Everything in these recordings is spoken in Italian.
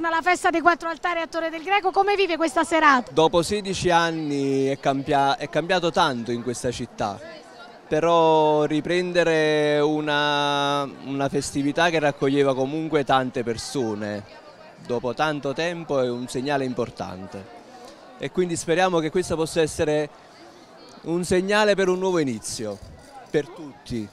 torna la festa dei quattro altari a Torre del Greco, come vive questa serata? Dopo 16 anni è, cambia è cambiato tanto in questa città, però riprendere una, una festività che raccoglieva comunque tante persone dopo tanto tempo è un segnale importante e quindi speriamo che questo possa essere un segnale per un nuovo inizio per tutti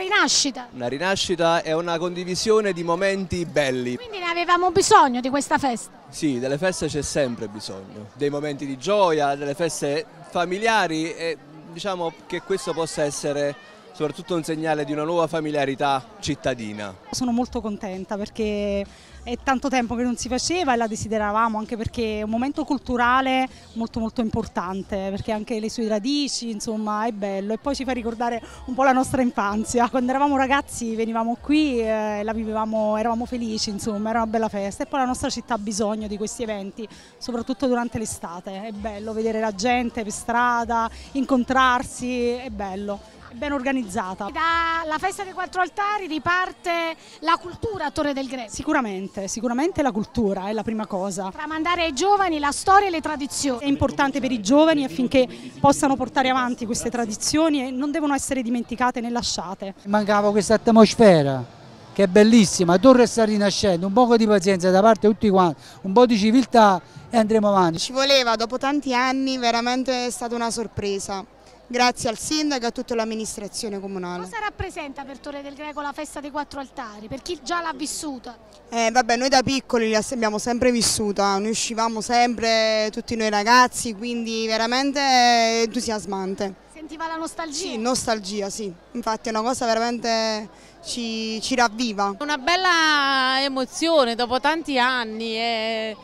rinascita. Una rinascita e una condivisione di momenti belli. Quindi ne avevamo bisogno di questa festa? Sì, delle feste c'è sempre bisogno, dei momenti di gioia, delle feste familiari e diciamo che questo possa essere soprattutto un segnale di una nuova familiarità cittadina. Sono molto contenta perché è tanto tempo che non si faceva e la desideravamo anche perché è un momento culturale molto molto importante perché anche le sue radici insomma è bello e poi ci fa ricordare un po' la nostra infanzia quando eravamo ragazzi venivamo qui eh, e la vivevamo eravamo felici insomma era una bella festa e poi la nostra città ha bisogno di questi eventi soprattutto durante l'estate è bello vedere la gente per strada incontrarsi è bello ben organizzata. Dalla festa dei quattro altari riparte la cultura a Torre del Greco. Sicuramente, sicuramente la cultura è la prima cosa. Tramandare ai giovani la storia e le tradizioni. È importante per i giovani affinché possano portare avanti queste tradizioni e non devono essere dimenticate né lasciate. Mancava questa atmosfera che è bellissima, Torre sta rinascendo, un po' di pazienza da parte di tutti quanti, un po' di civiltà e andremo avanti. Ci voleva, dopo tanti anni veramente è stata una sorpresa grazie al sindaco e a tutta l'amministrazione comunale. Cosa rappresenta per Torre del Greco la festa dei quattro altari, per chi già l'ha vissuta? Eh, vabbè, noi da piccoli l'abbiamo sempre vissuta, eh. noi uscivamo sempre, tutti noi ragazzi, quindi veramente entusiasmante. Sentiva la nostalgia? Sì, nostalgia, sì. Infatti è una cosa veramente ci, ci ravviva. Una bella emozione dopo tanti anni. È,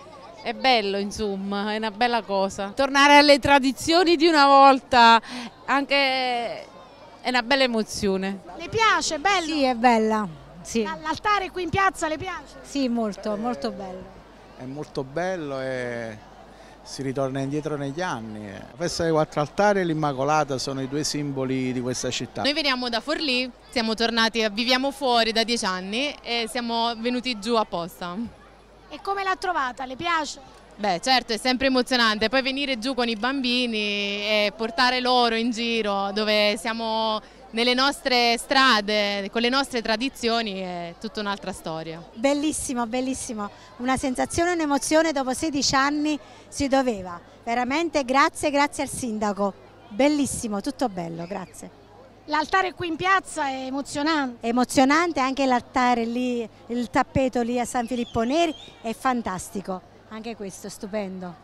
è bello, insomma, è una bella cosa. Tornare alle tradizioni di una volta anche è una bella emozione. Le piace, bello? Sì, è bella. Sì. L'altare qui in piazza le piace? Sì, molto, eh, molto bello. È molto bello e si ritorna indietro negli anni. La festa dei quattro altari e l'Immacolata sono i due simboli di questa città. Noi veniamo da Forlì, siamo tornati, viviamo fuori da dieci anni e siamo venuti giù apposta. E come l'ha trovata? Le piace? Beh certo è sempre emozionante, poi venire giù con i bambini e portare loro in giro dove siamo nelle nostre strade, con le nostre tradizioni è tutta un'altra storia. Bellissimo, bellissimo, una sensazione, un'emozione dopo 16 anni si doveva, veramente grazie, grazie al sindaco, bellissimo, tutto bello, grazie. L'altare qui in piazza è emozionante. È emozionante anche l'altare lì, il tappeto lì a San Filippo Neri è fantastico. Anche questo è stupendo,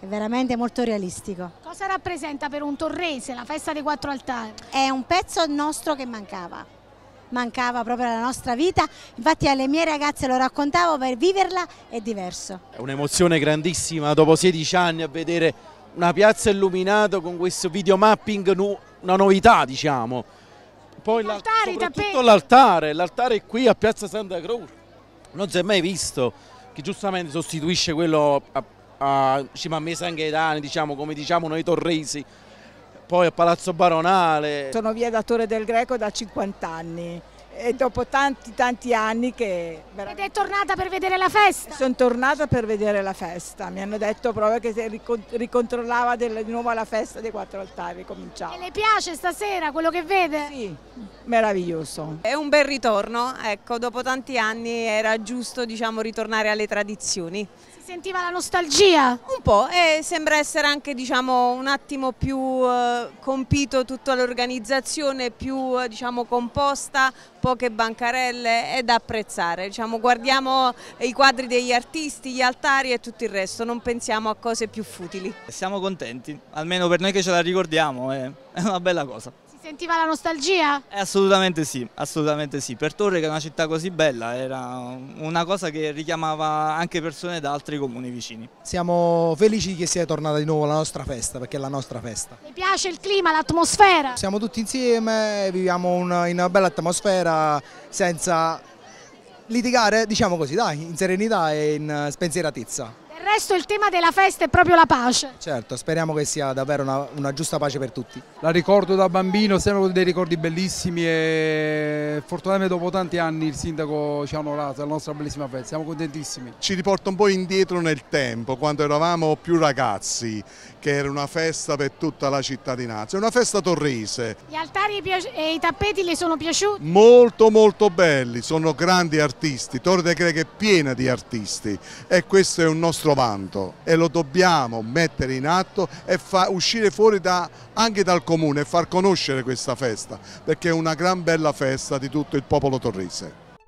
è veramente molto realistico. Cosa rappresenta per un torrese la festa dei quattro altari? È un pezzo nostro che mancava, mancava proprio la nostra vita, infatti alle mie ragazze lo raccontavo, per viverla è diverso. È un'emozione grandissima dopo 16 anni a vedere una piazza illuminata con questo videomapping, nu una novità diciamo. Poi la, soprattutto l'altare, l'altare qui a Piazza Santa Croce, non si è mai visto che giustamente sostituisce quello a, a, a Mesa Anghetani, diciamo, come diciamo noi torresi, poi a Palazzo Baronale. Sono via da Torre del Greco da 50 anni e dopo tanti tanti anni che... Veramente... Ed è tornata per vedere la festa? Sono tornata per vedere la festa, mi hanno detto proprio che si ricontrollava del, di nuovo la festa dei quattro altari, cominciava. E le piace stasera quello che vede? Sì, meraviglioso. È un bel ritorno, ecco, dopo tanti anni era giusto diciamo ritornare alle tradizioni. Si sentiva la nostalgia? Un po', e sembra essere anche diciamo un attimo più eh, compito tutta l'organizzazione, più eh, diciamo composta, poche bancarelle è da apprezzare, diciamo, guardiamo i quadri degli artisti, gli altari e tutto il resto, non pensiamo a cose più futili. Siamo contenti, almeno per noi che ce la ricordiamo, è una bella cosa. Sentiva la nostalgia? Eh, assolutamente sì, assolutamente sì. Per Torre che è una città così bella era una cosa che richiamava anche persone da altri comuni vicini. Siamo felici che sia tornata di nuovo la nostra festa perché è la nostra festa. Mi piace il clima, l'atmosfera? Siamo tutti insieme, viviamo una, in una bella atmosfera senza litigare, diciamo così, dai, in serenità e in spensieratezza. Il resto il tema della festa è proprio la pace. Certo, speriamo che sia davvero una, una giusta pace per tutti. La ricordo da bambino, sempre con dei ricordi bellissimi e fortunatamente dopo tanti anni il sindaco ci ha onorato, la nostra bellissima festa, siamo contentissimi. Ci riporta un po' indietro nel tempo, quando eravamo più ragazzi, che era una festa per tutta la cittadinanza, è una festa torrese. Gli altari e i tappeti le sono piaciuti? Molto molto belli, sono grandi artisti, Torre de Greca è piena di artisti e questo è un nostro nostro vanto e lo dobbiamo mettere in atto e far uscire fuori da, anche dal comune e far conoscere questa festa perché è una gran bella festa di tutto il popolo torrese.